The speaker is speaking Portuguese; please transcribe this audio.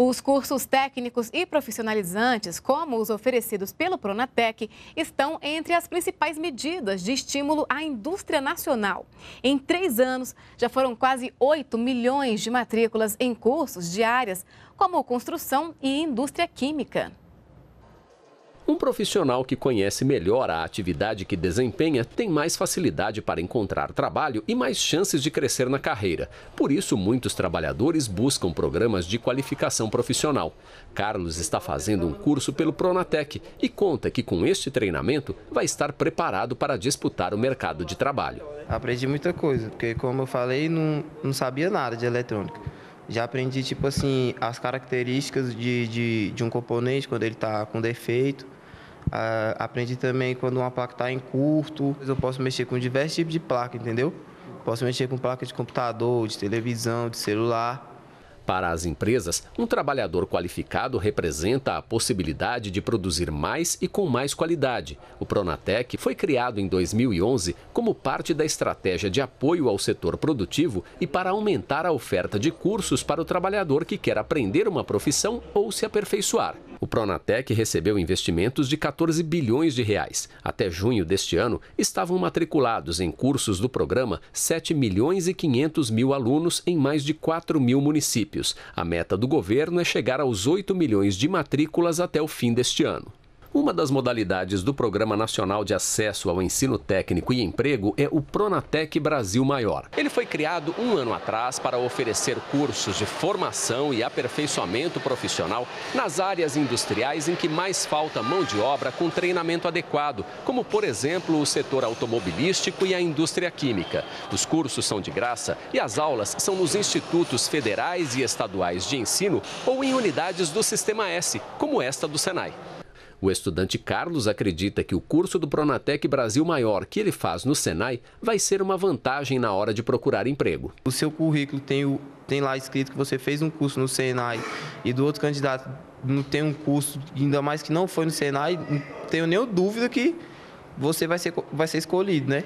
Os cursos técnicos e profissionalizantes, como os oferecidos pelo Pronatec, estão entre as principais medidas de estímulo à indústria nacional. Em três anos, já foram quase 8 milhões de matrículas em cursos de áreas como construção e indústria química. Um profissional que conhece melhor a atividade que desempenha tem mais facilidade para encontrar trabalho e mais chances de crescer na carreira. Por isso, muitos trabalhadores buscam programas de qualificação profissional. Carlos está fazendo um curso pelo Pronatec e conta que com este treinamento vai estar preparado para disputar o mercado de trabalho. Aprendi muita coisa, porque como eu falei, não, não sabia nada de eletrônica. Já aprendi, tipo assim, as características de, de, de um componente quando ele está com defeito, ah, aprendi também quando uma placa está em curto. Eu posso mexer com diversos tipos de placa, entendeu? Posso mexer com placa de computador, de televisão, de celular. Para as empresas, um trabalhador qualificado representa a possibilidade de produzir mais e com mais qualidade. O Pronatec foi criado em 2011 como parte da estratégia de apoio ao setor produtivo e para aumentar a oferta de cursos para o trabalhador que quer aprender uma profissão ou se aperfeiçoar. Pronatec recebeu investimentos de 14 bilhões de reais. Até junho deste ano, estavam matriculados em cursos do programa 7 milhões e 500 mil alunos em mais de 4 mil municípios. A meta do governo é chegar aos 8 milhões de matrículas até o fim deste ano. Uma das modalidades do Programa Nacional de Acesso ao Ensino Técnico e Emprego é o Pronatec Brasil Maior. Ele foi criado um ano atrás para oferecer cursos de formação e aperfeiçoamento profissional nas áreas industriais em que mais falta mão de obra com treinamento adequado, como, por exemplo, o setor automobilístico e a indústria química. Os cursos são de graça e as aulas são nos institutos federais e estaduais de ensino ou em unidades do Sistema S, como esta do Senai. O estudante Carlos acredita que o curso do Pronatec Brasil Maior que ele faz no Senai vai ser uma vantagem na hora de procurar emprego. O seu currículo tem, o, tem lá escrito que você fez um curso no Senai e do outro candidato não tem um curso, ainda mais que não foi no Senai, não tenho nenhuma dúvida que você vai ser, vai ser escolhido, né?